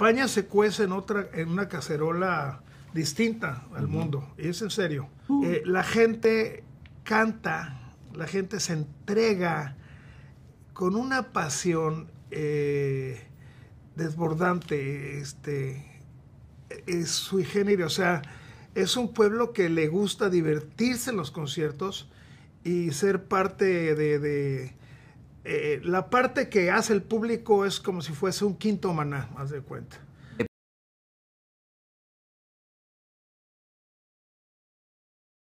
España se cuece en, otra, en una cacerola distinta al mundo, y es en serio. Uh. Eh, la gente canta, la gente se entrega con una pasión eh, desbordante, este, e-, es su generis, o sea, es un pueblo que le gusta divertirse en los conciertos y ser parte de eh, la parte que hace el público es como si fuese un quinto maná, más de cuenta.